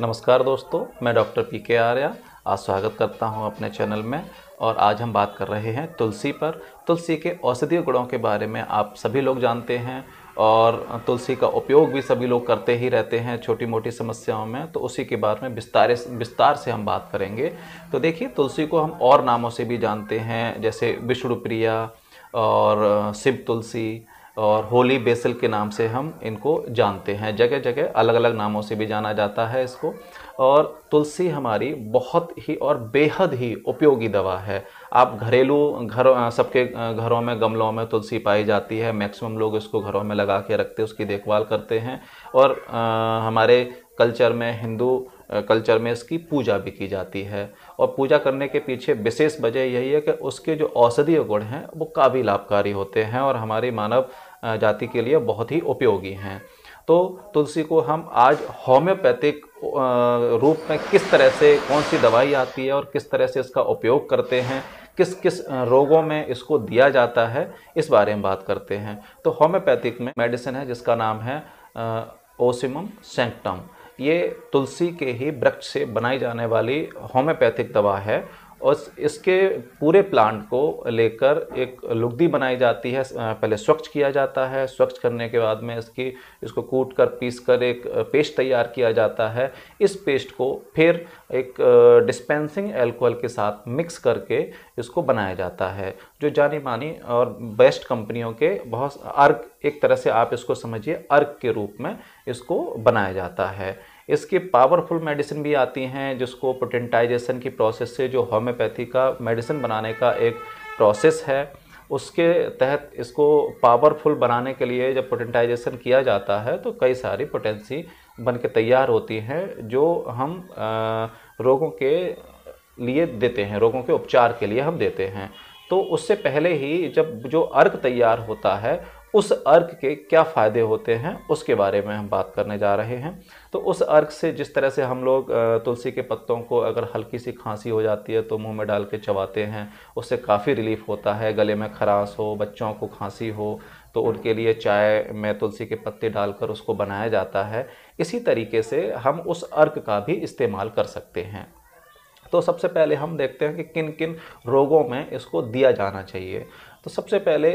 नमस्कार दोस्तों मैं डॉक्टर पी के आर्या आज स्वागत करता हूं अपने चैनल में और आज हम बात कर रहे हैं तुलसी पर तुलसी के औषधीय गुणों के बारे में आप सभी लोग जानते हैं और तुलसी का उपयोग भी सभी लोग करते ही रहते हैं छोटी मोटी समस्याओं में तो उसी के बारे में विस्तार विस्तार से हम बात करेंगे तो देखिए तुलसी को हम और नामों से भी जानते हैं जैसे विष्णु प्रिया और शिव तुलसी और होली बेसल के नाम से हम इनको जानते हैं जगह जगह अलग अलग नामों से भी जाना जाता है इसको और तुलसी हमारी बहुत ही और बेहद ही उपयोगी दवा है आप घरेलू घर सबके घरों में गमलों में तुलसी पाई जाती है मैक्सिमम लोग इसको घरों में लगा के रखते उसकी देखभाल करते हैं और आ, हमारे कल्चर में हिंदू कल्चर में इसकी पूजा भी की जाती है और पूजा करने के पीछे विशेष वजह यही है कि उसके जो औषधीय गुण हैं वो काफ़ी लाभकारी होते हैं और हमारी मानव जाति के लिए बहुत ही उपयोगी हैं तो तुलसी को हम आज होम्योपैथिक रूप में किस तरह से कौन सी दवाई आती है और किस तरह से इसका उपयोग करते हैं किस किस रोगों में इसको दिया जाता है इस बारे में बात करते हैं तो होम्योपैथिक में मेडिसिन है जिसका नाम है ओसिमम सेंक्टम ये तुलसी के ही वृक्ष से बनाई जाने वाली होम्योपैथिक दवा है और इसके पूरे प्लांट को लेकर एक लुगदी बनाई जाती है पहले स्वच्छ किया जाता है स्वच्छ करने के बाद में इसकी इसको कूट कर पीस कर एक पेस्ट तैयार किया जाता है इस पेस्ट को फिर एक डिस्पेंसिंग एल्कोहल के साथ मिक्स करके इसको बनाया जाता है जो जानी मानी और बेस्ट कंपनियों के बहुत अर्क एक तरह से आप इसको समझिए अर्क के रूप में इसको बनाया जाता है इसके पावरफुल मेडिसिन भी आती हैं जिसको पोटेंटाइजेशन की प्रोसेस से जो होम्योपैथी का मेडिसिन बनाने का एक प्रोसेस है उसके तहत इसको पावरफुल बनाने के लिए जब पोटेंटाइजेशन किया जाता है तो कई सारी पोटेंसी बन के तैयार होती हैं जो हम रोगों के लिए देते हैं रोगों के उपचार के लिए हम देते हैं तो उससे पहले ही जब जो अर्क तैयार होता है उस अर्क के क्या फ़ायदे होते हैं उसके बारे में हम बात करने जा रहे हैं तो उस अर्क से जिस तरह से हम लोग तुलसी के पत्तों को अगर हल्की सी खांसी हो जाती है तो मुंह में डाल के चबाते हैं उससे काफ़ी रिलीफ होता है गले में खराश हो बच्चों को खांसी हो तो उनके लिए चाय में तुलसी के पत्ते डालकर उसको बनाया जाता है इसी तरीके से हम उस अर्क का भी इस्तेमाल कर सकते हैं तो सबसे पहले हम देखते हैं कि किन किन रोगों में इसको दिया जाना चाहिए तो सबसे पहले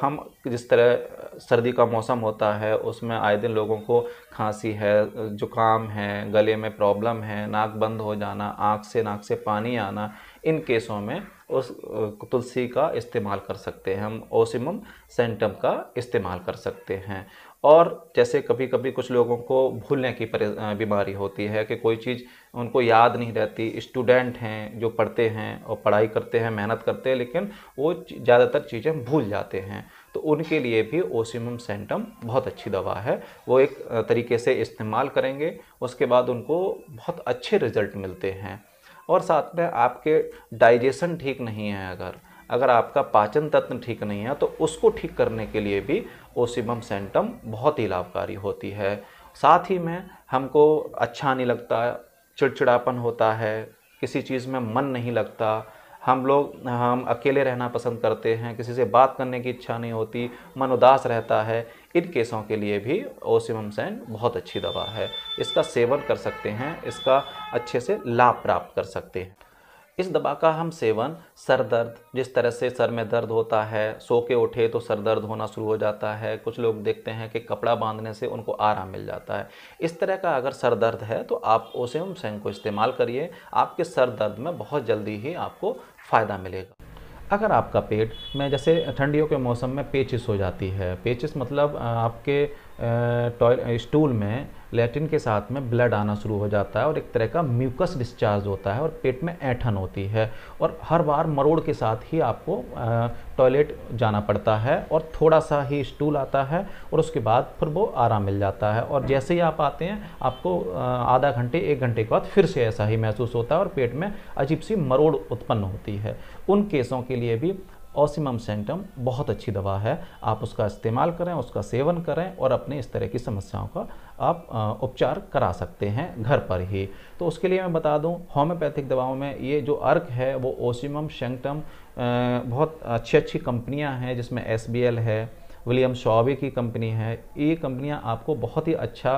हम जिस तरह सर्दी का मौसम होता है उसमें आए दिन लोगों को खांसी है जुकाम है गले में प्रॉब्लम है नाक बंद हो जाना आँख से नाक से पानी आना इन केसों में उस तुलसी का इस्तेमाल कर सकते हैं हम ओसिमम सेंटम का इस्तेमाल कर सकते हैं और जैसे कभी कभी कुछ लोगों को भूलने की बीमारी होती है कि कोई चीज़ उनको याद नहीं रहती स्टूडेंट हैं जो पढ़ते हैं और पढ़ाई करते हैं मेहनत करते हैं लेकिन वो ज़्यादातर चीज़ें भूल जाते हैं तो उनके लिए भी ओसिमम सेंटम बहुत अच्छी दवा है वो एक तरीके से इस्तेमाल करेंगे उसके बाद उनको बहुत अच्छे रिज़ल्ट मिलते हैं और साथ में आपके डाइजेशन ठीक नहीं है अगर अगर आपका पाचन तत्व ठीक नहीं है तो उसको ठीक करने के लिए भी ओसिमम सेंटम बहुत ही लाभकारी होती है साथ ही में हमको अच्छा नहीं लगता चिड़चिड़ापन होता है किसी चीज़ में मन नहीं लगता हम लोग हम अकेले रहना पसंद करते हैं किसी से बात करने की इच्छा नहीं होती मन उदास रहता है इन केसों के लिए भी ओसिमम सेंट बहुत अच्छी दवा है इसका सेवन कर सकते हैं इसका अच्छे से लाभ प्राप्त कर सकते हैं इस दवा का हम सेवन सर दर्द जिस तरह से सर में दर्द होता है सो के उठे तो सर दर्द होना शुरू हो जाता है कुछ लोग देखते हैं कि कपड़ा बांधने से उनको आराम मिल जाता है इस तरह का अगर सर दर्द है तो आप ओसेम सेंग को इस्तेमाल करिए आपके सर दर्द में बहुत जल्दी ही आपको फ़ायदा मिलेगा अगर आपका पेट में जैसे ठंडियों के मौसम में पेचिस हो जाती है पेचिस मतलब आपके टॉय स्टूल में लेटिन के साथ में ब्लड आना शुरू हो जाता है और एक तरह का म्यूकस डिस्चार्ज होता है और पेट में ऐठन होती है और हर बार मरोड़ के साथ ही आपको टॉयलेट जाना पड़ता है और थोड़ा सा ही स्टूल आता है और उसके बाद फिर वो आराम मिल जाता है और जैसे ही आप आते हैं आपको आधा घंटे एक घंटे के बाद फिर से ऐसा ही महसूस होता है और पेट में अजीब सी मरोड़ उत्पन्न होती है उन केसों के लिए भी ओसिमम सेंटम बहुत अच्छी दवा है आप उसका इस्तेमाल करें उसका सेवन करें और अपने इस तरह की समस्याओं का आप उपचार करा सकते हैं घर पर ही तो उसके लिए मैं बता दूं होम्योपैथिक दवाओं में ये जो अर्क है वो ओसिमम सेंटम बहुत अच्छी अच्छी कंपनियां हैं जिसमें एस है विलियम शॉबे की कंपनी है ये कंपनियाँ आपको बहुत ही अच्छा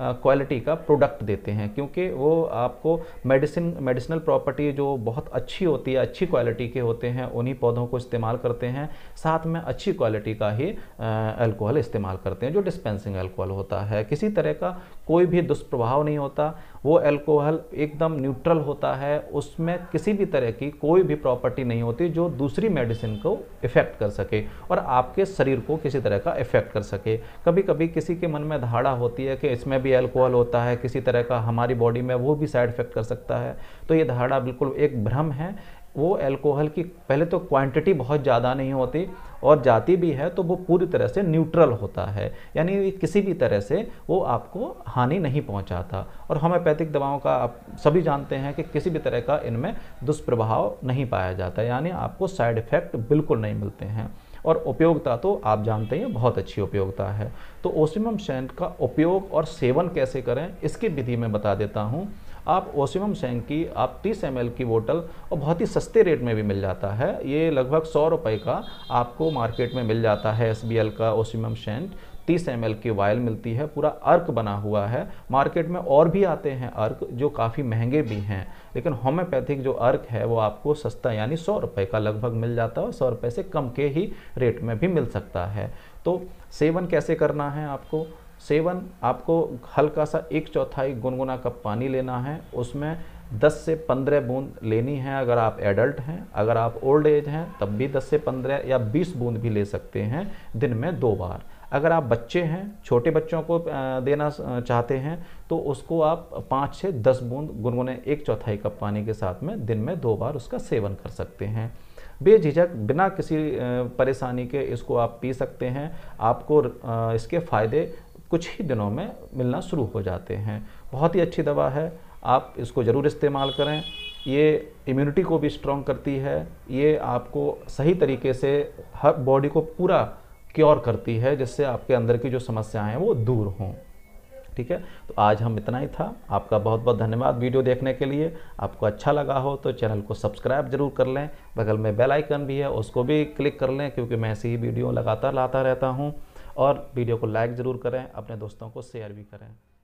क्वालिटी का प्रोडक्ट देते हैं क्योंकि वो आपको मेडिसिन मेडिसिनल प्रॉपर्टी जो बहुत अच्छी होती है अच्छी क्वालिटी के होते हैं उन्हीं पौधों को इस्तेमाल करते हैं साथ में अच्छी क्वालिटी का ही अल्कोहल इस्तेमाल करते हैं जो डिस्पेंसिंग अल्कोहल होता है किसी तरह का कोई भी दुष्प्रभाव नहीं होता वो अल्कोहल एकदम न्यूट्रल होता है उसमें किसी भी तरह की कोई भी प्रॉपर्टी नहीं होती जो दूसरी मेडिसिन को इफ़ेक्ट कर सके और आपके शरीर को किसी तरह का इफ़ेक्ट कर सके कभी कभी किसी के मन में धाड़ा होती है कि इसमें भी भी अल्कोहल होता है किसी तरह का हमारी बॉडी में वो भी साइड इफेक्ट कर सकता है तो ये धारणा बिल्कुल एक भ्रम है वो अल्कोहल की पहले तो क्वांटिटी बहुत ज़्यादा नहीं होती और जाती भी है तो वो पूरी तरह से न्यूट्रल होता है यानी किसी भी तरह से वो आपको हानि नहीं पहुंचाता और होम्योपैथिक दवाओं का आप सभी जानते हैं कि किसी भी तरह का इनमें दुष्प्रभाव नहीं पाया जाता यानी आपको साइड इफ़ेक्ट बिल्कुल नहीं मिलते हैं और उपयोगिता तो आप जानते हैं बहुत अच्छी उपयोगिता है तो ओसिमम सैंक का उपयोग और सेवन कैसे करें इसकी विधि मैं बता देता हूँ आप ओसिमम सैंक की आप तीस एम की बोतल और बहुत ही सस्ते रेट में भी मिल जाता है ये लगभग सौ रुपये का आपको मार्केट में मिल जाता है एस का ओसिमम सैंक तीस एम की वायल मिलती है पूरा अर्क बना हुआ है मार्केट में और भी आते हैं अर्क जो काफ़ी महंगे भी हैं लेकिन होम्योपैथिक जो अर्क है वो आपको सस्ता यानी सौ रुपये का लगभग मिल जाता है और सौ रुपये से कम के ही रेट में भी मिल सकता है तो सेवन कैसे करना है आपको सेवन आपको हल्का सा एक चौथाई गुनगुना कप पानी लेना है उसमें 10 से 15 बूंद लेनी है अगर आप एडल्ट हैं अगर आप ओल्ड एज हैं तब भी 10 से 15 या 20 बूंद भी ले सकते हैं दिन में दो बार अगर आप बच्चे हैं छोटे बच्चों को देना चाहते हैं तो उसको आप पाँच से दस बूंद गुनगुने एक चौथाई कप पानी के साथ में दिन में दो बार उसका सेवन कर सकते हैं बेझिझक बिना किसी परेशानी के इसको आप पी सकते हैं आपको इसके फ़ायदे कुछ ही दिनों में मिलना शुरू हो जाते हैं बहुत ही अच्छी दवा है आप इसको ज़रूर इस्तेमाल करें ये इम्यूनिटी को भी स्ट्रॉन्ग करती है ये आपको सही तरीके से हर बॉडी को पूरा क्योर करती है जिससे आपके अंदर की जो समस्याएं हैं वो दूर हों ठीक है तो आज हम इतना ही था आपका बहुत बहुत धन्यवाद वीडियो देखने के लिए आपको अच्छा लगा हो तो चैनल को सब्सक्राइब जरूर कर लें बगल में बेल आइकन भी है उसको भी क्लिक कर लें क्योंकि मैं ऐसी ही वीडियो लगातार लाता रहता हूँ और वीडियो को लाइक ज़रूर करें अपने दोस्तों को शेयर भी करें